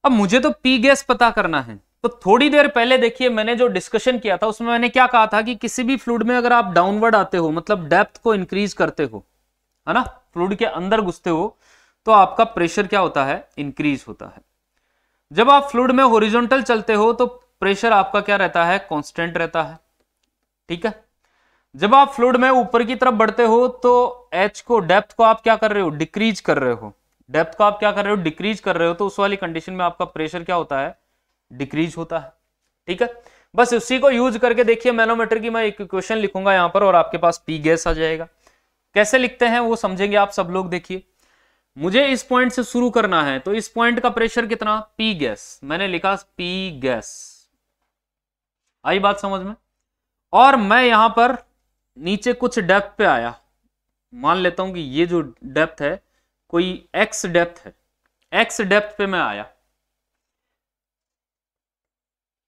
अब मुझे तो पी गैस पता करना है तो थोड़ी देर पहले देखिए मैंने जो डिस्कशन किया था उसमें मैंने क्या कहा था कि किसी भी फ्लूड में अगर आप डाउनवर्ड आते हो मतलब डेप्थ को इंक्रीज करते हो है ना फ्लूड के अंदर घुसते हो तो आपका प्रेशर क्या होता है इंक्रीज होता है जब आप फ्लूड में होरिजोनटल चलते हो तो प्रेशर आपका क्या रहता है कॉन्स्टेंट रहता है ठीक है जब आप फ्लूड में ऊपर की तरफ बढ़ते हो तो एच को डेप्थ को आप क्या कर रहे हो डिक्रीज कर रहे हो डेप्थ को आप क्या कर रहे हो डिक्रीज कर रहे हो तो उस वाली कंडीशन में आपका प्रेशर क्या होता है डिक्रीज होता है ठीक है बस उसी को यूज करके देखिए मैनोमीटर की मैं एक क्वेश्चन लिखूंगा यहां पर और आपके पास पी गैस आ जाएगा कैसे लिखते हैं वो समझेंगे आप सब लोग देखिए मुझे इस पॉइंट से शुरू करना है तो इस पॉइंट का प्रेशर कितना पी गैस मैंने लिखा पी गैस आई बात समझ में और मैं यहां पर नीचे कुछ डेप्थ पे आया मान लेता हूं कि ये जो डेप्थ है कोई एक्स डेप्थ है एक्स डेप्थ पे मैं आया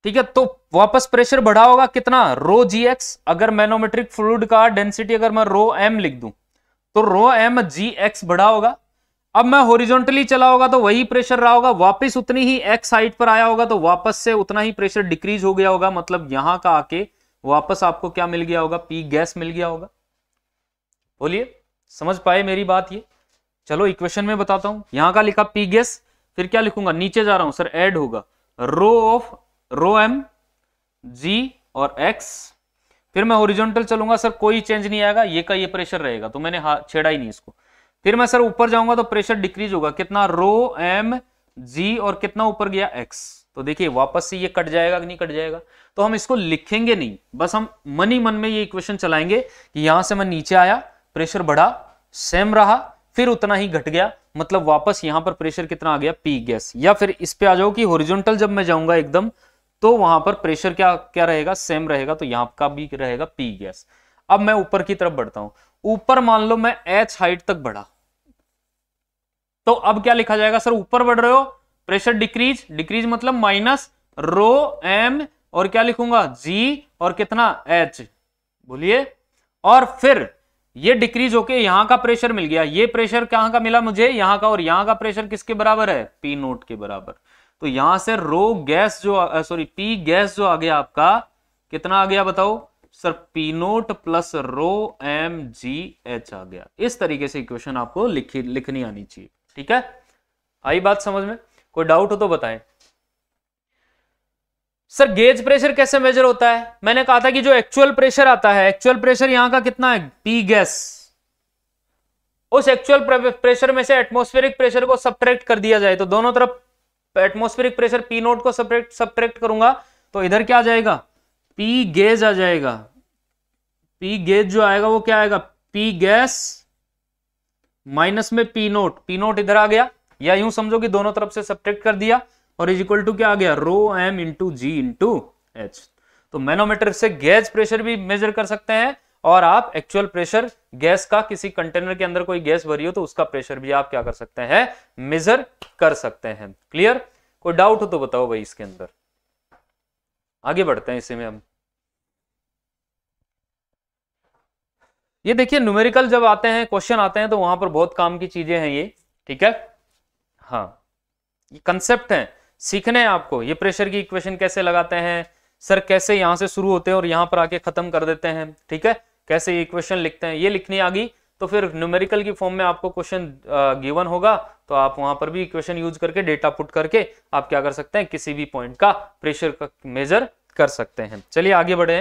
ठीक है तो वापस प्रेशर बढ़ा होगा कितना रो जी एक्स अगर मैनोमेट्रिक फ्लूड का डेंसिटी अगर मैं रो एम लिख दूं तो रो एम जी एक्स बढ़ा होगा अब मैं होरिजोनटली चला होगा तो वही प्रेशर रहा होगा वापस उतनी ही एक्स हाइट पर आया होगा तो वापस से उतना ही प्रेशर डिक्रीज हो गया होगा मतलब यहां का आके वापस आपको क्या मिल गया होगा पी गैस मिल गया होगा बोलिए समझ पाए मेरी बात ये चलो इक्वेशन में बताता हूं यहां का लिखा पी गैस फिर क्या लिखूंगा नीचे जा रहा हूं सर ऐड होगा रो ऑफ रो एम जी और एक्स फिर मैं ओरिजेंटल चलूंगा सर कोई चेंज नहीं आएगा ये का ये प्रेशर रहेगा तो मैंने छेड़ा ही नहीं इसको फिर मैं सर ऊपर जाऊंगा तो प्रेशर डिक्रीज होगा कितना रो एम जी और कितना ऊपर गया एक्स तो देखिए वापस से ये कट जाएगा कि नहीं कट जाएगा तो हम इसको लिखेंगे नहीं बस हम मन ही मन में ये इक्वेशन चलाएंगे कि यहां से मैं नीचे आया प्रेशर बढ़ा सेम रहा फिर उतना ही घट गया मतलब वापस यहां पर प्रेशर कितना आ गया पी गैस या फिर इस पे आ जाओ कि होरिजोनटल जब मैं जाऊंगा एकदम तो वहां पर प्रेशर क्या क्या रहेगा सेम रहेगा तो यहां का भी रहेगा पी गैस अब मैं ऊपर की तरफ बढ़ता हूं ऊपर मान लो मैं एच हाइट तक बढ़ा तो अब क्या लिखा जाएगा सर ऊपर बढ़ रहे हो प्रेशर डिक्रीज डिक्रीज मतलब माइनस रो एम और क्या लिखूंगा जी और कितना एच बोलिए और फिर ये डिक्रीज होके यहां का प्रेशर मिल गया ये प्रेशर कहां का मिला मुझे यहां का और यहां का प्रेशर किसके बराबर है पी नोट के बराबर तो यहां से रो गैस जो सॉरी पी गैस जो आ गया आपका कितना आ गया बताओ sir P naught plus rho M G H आ गया इस तरीके से इक्वेशन आपको लिखी लिखनी आनी चाहिए ठीक है आई बात समझ में कोई डाउट हो तो बताएं सर गेज प्रेशर कैसे मेजर होता है मैंने कहा था कि जो एक्चुअल प्रेशर आता है एक्चुअल प्रेशर यहां का कितना है पी गैस उस एक्चुअल प्रेशर में से एटमोस्फेरिक प्रेशर को सब्ट्रैक्ट कर दिया जाए तो दोनों तरफ एटमोस्फेरिक प्रेशर पी नोट को सब्ट्रैक्ट सब्ट्रैक्ट करूंगा तो इधर क्या आ जाएगा पी गेज आ जाएगा पी गेज जो आएगा वो क्या आएगा पी गैस माइनस में पी नोट पी नोट इधर आ गया या यूं समझो कि दोनों तरफ से सब्ट्रैक्ट कर दिया और इज इक्वल टू क्या आ गया rho M into G into H तो मैनोमीटर से गैस प्रेशर भी मेजर कर सकते हैं और आप एक्चुअल प्रेशर गैस का किसी कंटेनर के अंदर कोई गैस भरी हो तो उसका प्रेशर भी आप क्या कर सकते हैं मेजर कर सकते हैं क्लियर कोई डाउट हो तो बताओ भाई इसके अंदर आगे बढ़ते हैं इसी में हम ये देखिए न्यूमेरिकल जब आते हैं क्वेश्चन आते हैं तो वहां पर बहुत काम की चीजें हैं ये ठीक है हाँ ये कंसेप्ट है सीखने हैं आपको ये प्रेशर की इक्वेशन कैसे लगाते हैं सर कैसे यहां से शुरू होते हैं और यहां पर आके खत्म कर देते हैं ठीक है कैसे इक्वेशन लिखते हैं ये लिखनी आ गई तो फिर न्यूमेरिकल की फॉर्म में आपको क्वेश्चन गिवन होगा तो आप वहां पर भी इक्वेशन यूज करके डेटा पुट करके आप क्या कर सकते हैं किसी भी पॉइंट का प्रेशर का मेजर कर सकते हैं चलिए आगे बढ़े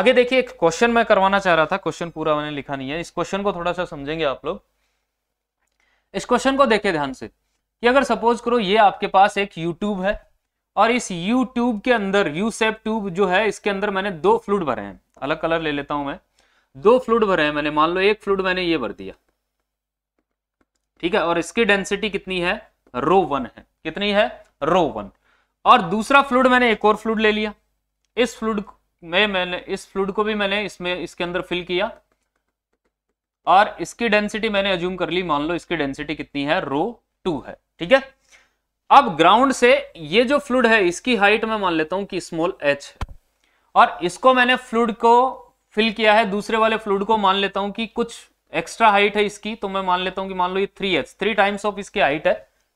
आगे देखिए एक क्वेश्चन मैं करवाना चाह रहा था क्वेश्चन पूरा मैंने लिखा नहीं है इस क्वेश्चन को थोड़ा सा समझेंगे आप लोग इस क्वेश्चन को देखे ध्यान से कि अगर सपोज करो ये आपके पास एक यूट्यूब है और इस यूट्यूब के अंदर यू सेप ट्यूब जो है इसके अंदर मैंने दो फ्लूड भरे हैं अलग कलर ले लेता हूं मैं दो फ्लूड भरे हैं मैंने मान लो एक फ्लूड मैंने ये भर दिया ठीक है और इसकी डेंसिटी कितनी है रो वन है कितनी है रो वन और दूसरा फ्लूड मैंने एक और फ्लूड ले लिया इस फ्लूड में मैंने इस फ्लूड को भी मैंने इसमें इसके अंदर फिल किया और इसकी डेंसिटी मैंने एज्यूम कर ली मान लो इसकी डेंसिटी कितनी है रो टू है ठीक है अब ग्राउंड से ये जो फ्लूड है इसकी हाइट मैं मान लेता हूं कि स्मॉल एच और इसको मैंने फ्लूड को फिल किया है दूसरे वाले फ्लूड को मान लेता हूं कि कुछ एक्स्ट्रा हाइट है इसकी तो मैं मान लेता हूं कि मान लो ये three H three times of इसकी हाइट है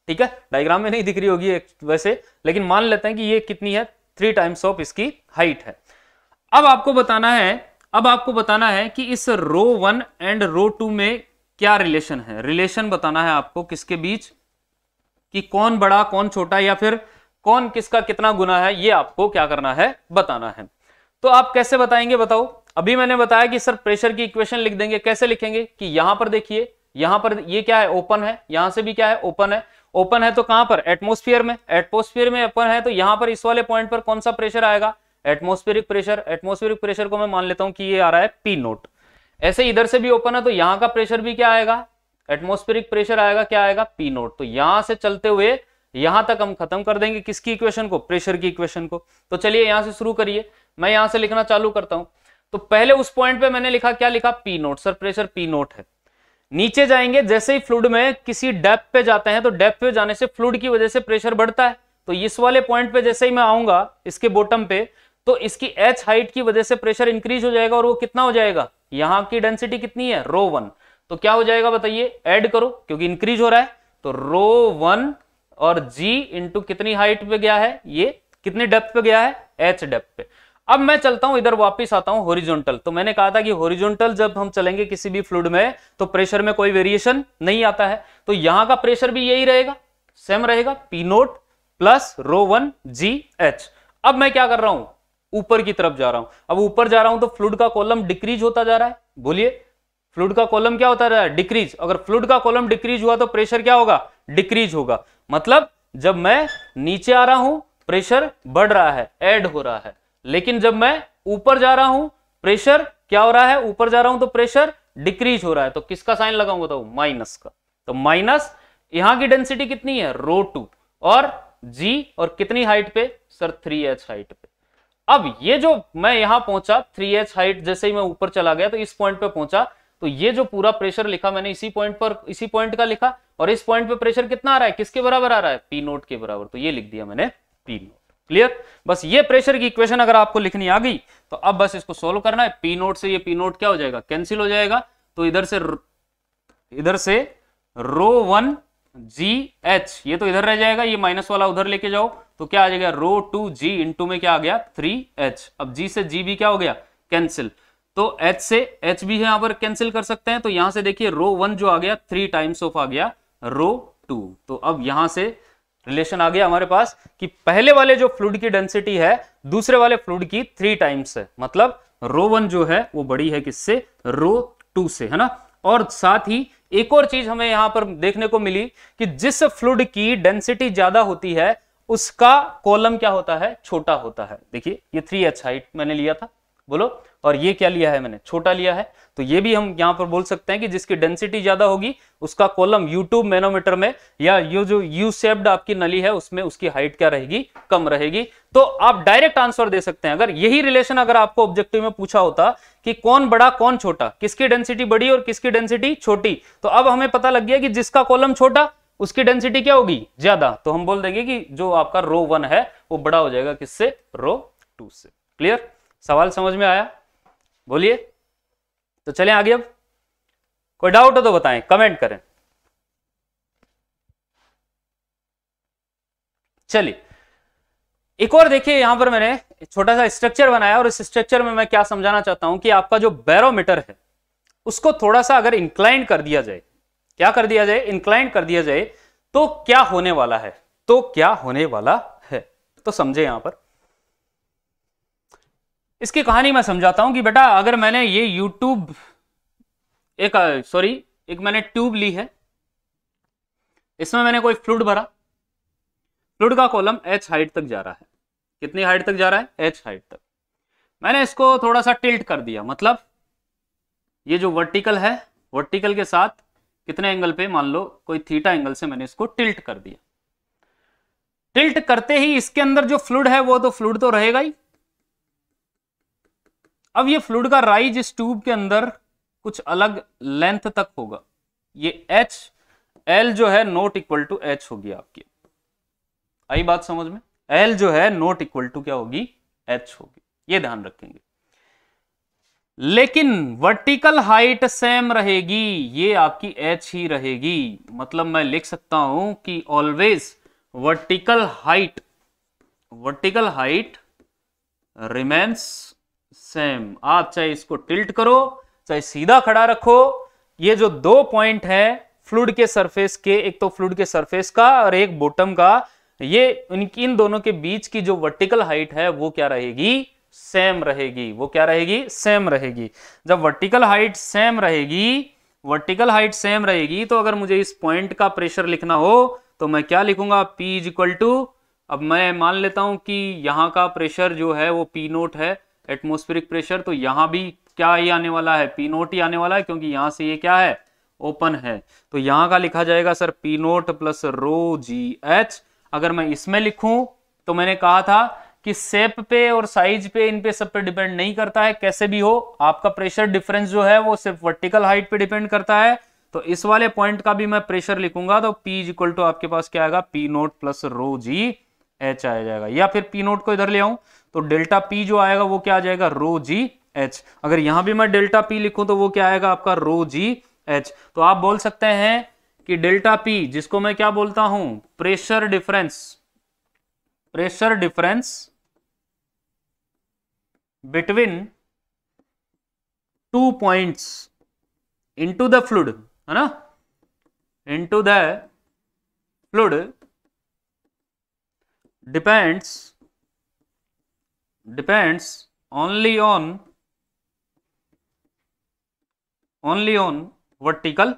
ठीक है डायग्राम में नहीं दिख रही होगी वैसे लेकिन मान लेते हैं कि ये कितनी है थ्री टाइम्स ऑफ इसकी हाइट है अब आपको बताना है अब आपको बताना है कि इस rho one and rho two में क्या रिलेशन है रिलेशन बताना है आपको किसके बीच कि कौन बड़ा कौन छोटा या फिर कौन किसका कितना गुना है ये आपको क्या करना है बताना है तो आप कैसे बताएंगे बताओ अभी मैंने बताया कि सर प्रेशर की इक्वेशन लिख देंगे कैसे लिखेंगे कि यहां पर देखिए यहां पर ये क्या है ओपन है यहां से भी क्या है ओपन है ओपन है तो कहां पर एटमोस्फियर में एटमोस्फियर में ओपन है तो यहां पर इस वाले पॉइंट पर कौन सा प्रेशर आएगा एटमोस्फेरिक प्रेशर एटमोस्फेरिक प्रेशर को मैं मान लेता हूं कि ये आ रहा है पी नोट ऐसे इधर से भी ओपन है तो यहां का प्रेशर भी क्या आएगा एटमोस्फेरिक प्रेशर आएगा क्या आएगा पी नोट तो यहां से चलते हुए यहां तक हम खत्म कर देंगे किसकी इक्वेशन को प्रेशर की इक्वेशन को तो चलिए यहां से शुरू करिए मैं यहां से लिखना चालू करता हूं तो पहले उस पॉइंट पे मैंने लिखा क्या लिखा P naught sir pressure P naught है नीचे जाएंगे जैसे ही फ्लूड में किसी डेप पे जाते हैं तो डेप पे जाने से फ्लूड की वजह से प्रेशर बढ़ता है तो इस वाले पॉइंट पे जैसे ही मैं आऊंगा इसके बॉटम पे तो इसकी एच हाइट की वजह से प्रेशर इंक्रीज हो जाएगा और वो कितना हो जाएगा यहां की डेंसिटी कितनी है रो वन तो क्या हो जाएगा बताइए ऐड करो क्योंकि इंक्रीज हो रहा है तो रो वन और जी इंटू कितनी हाइट पे गया है ये कितनी डेप्थ पे गया है एच डेप्थ पे अब मैं चलता हूं इधर वापस आता हूं होरिजोनटल तो मैंने कहा था कि होरिजोनटल जब हम चलेंगे किसी भी फ्लूड में तो प्रेशर में कोई वेरिएशन नहीं आता है तो यहां का प्रेशर भी यही रहेगा सेम रहेगा P naught plus rho one G H अब मैं क्या कर रहा हूं ऊपर की तरफ जा रहा हूं अब ऊपर जा रहा हूं तो फ्लूड का कॉलम डिक्रीज होता जा रहा है बोलिए फ्लूड का कॉलम क्या होता रहा डिक्रीज अगर फ्लूड का कॉलम डिक्रीज हुआ तो प्रेशर क्या होगा डिक्रीज होगा मतलब जब मैं नीचे आ रहा हूं प्रेशर बढ़ रहा है एड हो रहा है लेकिन जब मैं ऊपर जा रहा हूं प्रेशर क्या हो रहा है ऊपर जा रहा हूं तो प्रेशर डिक्रीज हो रहा है तो किसका साइन लगाऊंगा तो माइनस का तो माइनस यहां की डेंसिटी कितनी है रो टू और जी और कितनी हाइट पे सर थ्री एच हाइट पे अब ये जो मैं यहां पहुंचा थ्री एच हाइट जैसे ही मैं ऊपर चला गया तो इस पॉइंट पे पहुंचा तो ये जो पूरा प्रेशर लिखा मैंने इसी पॉइंट पर इसी पॉइंट का लिखा और इस पॉइंट पे प्रेशर कितना आ रहा है किसके बराबर आ रहा है पी नोट के बराबर तो ये लिख दिया मैंने पी नोट क्लियर बस ये प्रेशर की इक्वेशन अगर आपको लिखनी आ गई तो अब बस इसको सोल्व करना है पी नोट से ये पी नोट क्या हो जाएगा कैंसिल हो जाएगा तो इधर से इधर से रो वन जी एच ये तो इधर रह जाएगा ये माइनस वाला उधर लेके जाओ तो क्या आ जाएगा रो टू जी इंटू में क्या आ गया थ्री एच अब जी से जी भी क्या हो गया कैंसिल तो एच से एच भी यहाँ पर कैंसिल कर सकते हैं तो यहां से देखिए रो वन जो आ गया थ्री टाइम्स ऑफ आ गया रो टू तो अब यहां से रिलेशन आ गया हमारे पास कि पहले वाले जो फ्लूड की डेंसिटी है दूसरे वाले फ्लूड की थ्री टाइम्स है मतलब रो वन जो है वो बड़ी है किससे रो टू से है ना और साथ ही एक और चीज हमें यहां पर देखने को मिली कि जिस फ्लूड की डेंसिटी ज्यादा होती है उसका कॉलम क्या होता है छोटा होता है देखिए ये थ्री एच हाइट मैंने लिया था बोलो और ये क्या लिया है मैंने छोटा लिया है तो ये भी हम यहाँ पर बोल सकते हैं कि जिसकी डेंसिटी ज्यादा होगी उसका कॉलम यूट्यूब मैनोमीटर में या ये जो यू सेप्ड आपकी नली है उसमें उसकी हाइट क्या रहेगी कम रहेगी तो आप डायरेक्ट आंसर दे सकते हैं अगर यही रिलेशन अगर आपको ऑब्जेक्टिव में पूछा होता कि कौन बड़ा कौन छोटा किसकी डेंसिटी बड़ी और किसकी डेंसिटी छोटी तो अब हमें पता लग गया कि जिसका कॉलम छोटा उसकी डेंसिटी क्या होगी ज्यादा तो हम बोल देंगे कि जो आपका रो वन है वो बड़ा हो जाएगा किससे रो टू से क्लियर सवाल समझ में आया बोलिए तो चलें आगे अब कोई डाउट हो तो बताएं कमेंट करें चलिए एक और देखिए यहां पर मैंने छोटा सा स्ट्रक्चर बनाया और इस स्ट्रक्चर में मैं क्या समझाना चाहता हूं कि आपका जो बैरोमीटर है उसको थोड़ा सा अगर इंक्लाइंड कर दिया जाए क्या कर दिया जाए इंक्लाइंड कर दिया जाए तो क्या होने वाला है तो क्या होने वाला है तो समझे यहां पर इसकी कहानी मैं समझाता हूं कि बेटा अगर मैंने ये यूट्यूब एक सॉरी एक मैंने ट्यूब ली है इसमें मैंने कोई फ्लूड भरा फ्लूड का कॉलम एच हाइट तक जा रहा है कितनी हाइट तक जा रहा है एच हाइट तक मैंने इसको थोड़ा सा टिल्ट कर दिया मतलब ये जो वर्टिकल है वर्टिकल के साथ कितने एंगल पे मान लो कोई थीटा एंगल से मैंने इसको टिल्ट कर दिया टिल्ट करते ही इसके अंदर जो फ्लूड है वो तो फ्लूड तो रहेगा ही अब ये फ्लूड का राइज इस ट्यूब के अंदर कुछ अलग लेंथ तक होगा ये एच एल जो है नोट इक्वल टू एच होगी आपकी आई बात समझ में एल जो है नोट इक्वल टू क्या होगी एच होगी ये ध्यान रखेंगे लेकिन वर्टिकल हाइट सेम रहेगी ये आपकी एच ही रहेगी मतलब मैं लिख सकता हूं कि always vertical height vertical height remains same आप चाहे इसको टिल्ट करो चाहे सीधा खड़ा रखो ये जो दो पॉइंट है फ्लूड के सरफेस के एक तो फ्लूड के सरफेस का और एक बॉटम का ये इनकी इन दोनों के बीच की जो वर्टिकल हाइट है वो क्या रहेगी सेम रहेगी वो क्या रहेगी सेम रहेगी जब वर्टिकल हाइट सेम रहेगी वर्टिकल हाइट सेम रहेगी तो अगर मुझे इस पॉइंट का प्रेशर लिखना हो तो मैं क्या लिखूंगा पी इज इक्वल टू अब मैं मान लेता हूं कि यहां का प्रेशर जो है वो पी नोट है एटमोस्फेरिक प्रेशर तो यहाँ भी क्या ही आने वाला है पी नोट ही आने वाला है क्योंकि यहाँ से ये क्या है ओपन है तो यहाँ का लिखा जाएगा sir P naught plus rho G H अगर मैं इसमें लिखूं तो मैंने कहा था कि सेप पे और साइज पे इन पे सब पे डिपेंड नहीं करता है कैसे भी हो आपका प्रेशर डिफरेंस जो है वो सिर्फ वर्टिकल हाइट पे डिपेंड करता है तो इस वाले पॉइंट का भी मैं प्रेशर लिखूंगा तो पी इज इक्वल टू आपके पास क्या आएगा P naught plus rho G H आ जाएगा या फिर पी नोट को इधर ले आऊं तो डेल्टा पी जो आएगा वो क्या आ जाएगा रो जी एच अगर यहां भी मैं डेल्टा पी लिखूं तो वो क्या आएगा आपका रो जी एच तो आप बोल सकते हैं कि डेल्टा पी जिसको मैं क्या बोलता हूं pressure difference pressure difference between two points into the fluid है ना into the fluid depends depends only on only on vertical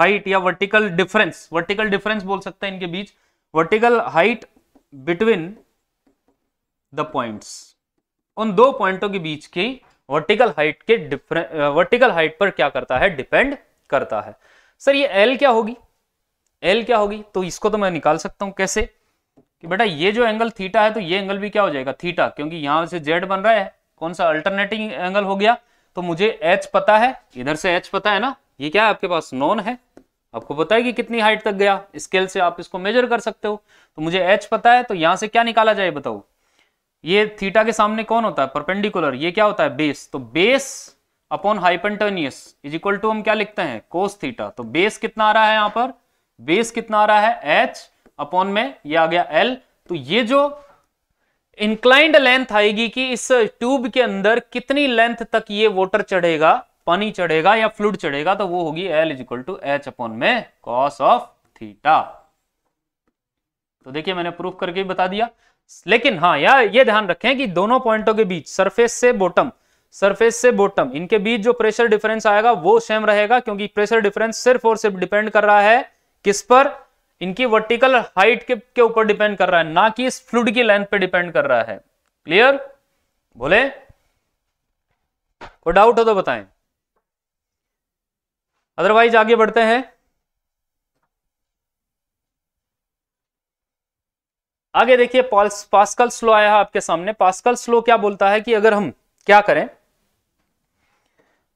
height या वर्टिकल डिफरेंस वर्टिकल डिफरेंस बोल सकते हैं इनके बीच vertical height between the points उन दो पॉइंटों के बीच की वर्टिकल हाइट के डिफरें वर्टिकल हाइट पर क्या करता है डिपेंड करता है सर ये एल क्या होगी एल क्या होगी तो इसको तो मैं निकाल सकता हूं कैसे कि बेटा ये जो एंगल थीटा है तो ये एंगल भी क्या हो जाएगा थीटा क्योंकि यहां से जेड बन रहा है कौन सा अल्टरनेटिंग एंगल हो गया तो मुझे एच पता है इधर से एच पता है ना ये क्या है आपके पास नॉन है आपको पता है कि कितनी हाइट तक गया स्केल से आप इसको मेजर कर सकते हो तो मुझे एच पता है तो यहां से क्या निकाला जाए बताओ ये थीटा के सामने कौन होता है परपेंडिकुलर ये क्या होता है बेस तो base upon hypotenuse is equal to हम क्या लिखते हैं कोस थीटा तो बेस कितना आ रहा है यहां पर बेस कितना आ रहा है एच अपॉन में ये आ गया एल तो ये जो इंक्लाइंड लेंथ आएगी कि इस ट्यूब के अंदर कितनी लेंथ तक ये वोटर चढ़ेगा पानी चढ़ेगा या फ्लूड चढ़ेगा तो वो होगी L is equal to H upon में कॉस ऑफ थीटा तो देखिए मैंने प्रूफ करके बता दिया लेकिन हाँ यार ये ध्यान रखें कि दोनों पॉइंटों के बीच सरफेस से बॉटम सरफेस से बॉटम इनके बीच जो प्रेशर डिफरेंस आएगा वो सेम रहेगा क्योंकि प्रेशर डिफरेंस सिर्फ और सिर्फ डिपेंड कर रहा है किस पर इनकी वर्टिकल हाइट के, के ऊपर डिपेंड कर रहा है ना कि इस फ्लूड की लेंथ पे डिपेंड कर रहा है क्लियर बोले कोई डाउट हो तो बताएं अदरवाइज आगे बढ़ते हैं आगे देखिए पास्कल स्लो आया है आपके सामने पास्कल स्लो क्या बोलता है कि अगर हम क्या करें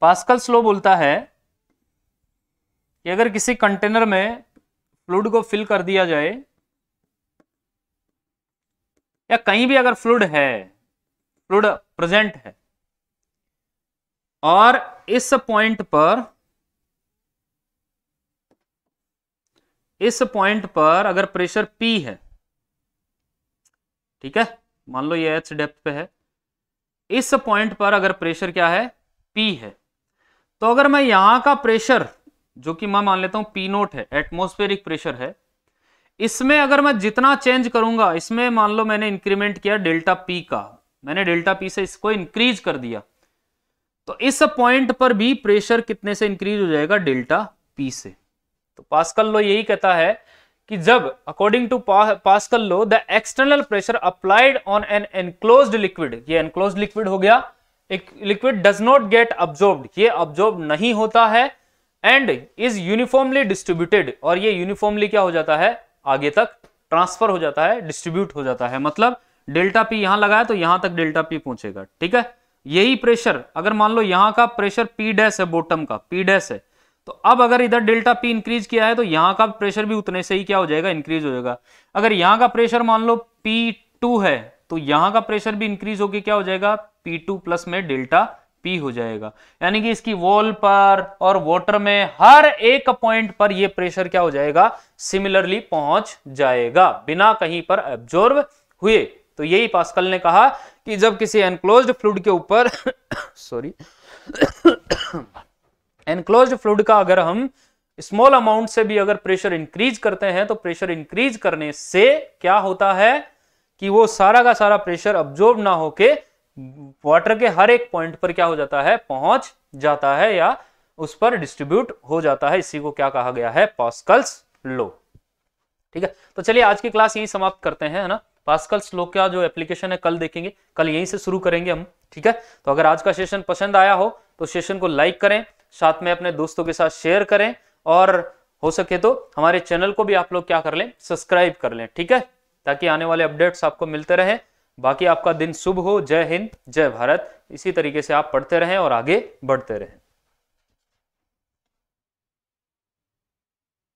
पास्कल स्लो बोलता है कि अगर किसी कंटेनर में फ्लूड को फिल कर दिया जाए या कहीं भी अगर फ्लूड है फ्लूड प्रेजेंट है और इस पॉइंट पर इस पॉइंट पर अगर प्रेशर पी है ठीक है मान लो ये एच डेप्थ पे है इस पॉइंट पर अगर प्रेशर क्या है पी है तो अगर मैं यहां का प्रेशर जो कि मैं मान लेता हूं पी नोट है एटमोस्फेरिक प्रेशर है इसमें अगर मैं जितना चेंज करूंगा इसमें मान लो मैंने इंक्रीमेंट किया डेल्टा पी का मैंने डेल्टा पी से इसको इंक्रीज कर दिया तो इस पॉइंट पर भी प्रेशर कितने से इंक्रीज हो जाएगा डेल्टा पी से तो पास्कल लो यही कहता है कि जब according to Pascal law the external pressure applied on an enclose liquid ये एनक्लोज लिक्विड हो गया एक liquid does not get absorb ये अब्जॉर्ब नहीं होता है एंड इज यूनिफॉर्मली डिस्ट्रीब्यूटेड और ये यूनिफॉर्मली क्या हो जाता है आगे तक ट्रांसफर हो जाता है डिस्ट्रीब्यूट हो जाता है मतलब डेल्टा पी यहां लगाया तो यहां तक डेल्टा पी पहुंचेगा ठीक है यही प्रेशर अगर मान लो यहां का प्रेशर पी डैश है बॉटम का पी डैश है तो अब अगर इधर डेल्टा पी इंक्रीज किया है तो यहां का प्रेशर भी उतने से ही क्या हो जाएगा इंक्रीज हो जाएगा अगर यहां का प्रेशर मान लो पी टू है तो यहाँ का प्रेशर भी इंक्रीज होकर क्या हो जाएगा पी टू प्लस में डेल्टा पी हो जाएगा यानी कि इसकी वॉल पर और वॉटर में हर एक पॉइंट पर यह प्रेशर क्या हो जाएगा सिमिलरली पहुंच जाएगा बिना कहीं पर एब्जॉर्ब हुए तो यही पास्कल ने कहा कि जब किसी एनक्लोज फ्लूड के ऊपर सॉरी एनक्लोज फ्लूड का अगर हम स्मॉल अमाउंट से भी अगर प्रेशर इंक्रीज करते हैं तो प्रेशर इंक्रीज करने से क्या होता है कि वो सारा का सारा प्रेशर अब्जॉर्ब ना होके वाटर के हर एक पॉइंट पर क्या हो जाता है पहुंच जाता है या उस पर डिस्ट्रीब्यूट हो जाता है इसी को क्या कहा गया है पास्कल्स लो ठीक है तो चलिए आज की क्लास यही समाप्त करते हैं है ना पास्कल्स लो का जो एप्लीकेशन है कल देखेंगे कल यहीं से शुरू करेंगे हम ठीक है तो अगर आज का सेशन पसंद आया हो तो सेशन को लाइक करें साथ में अपने दोस्तों के साथ शेयर करें और हो सके तो हमारे चैनल को भी आप लोग क्या कर लें सब्सक्राइब कर लें ठीक है ताकि आने वाले अपडेट्स आपको मिलते रहें बाकी आपका दिन शुभ हो जय हिंद जय भारत इसी तरीके से आप पढ़ते रहें और आगे बढ़ते रहें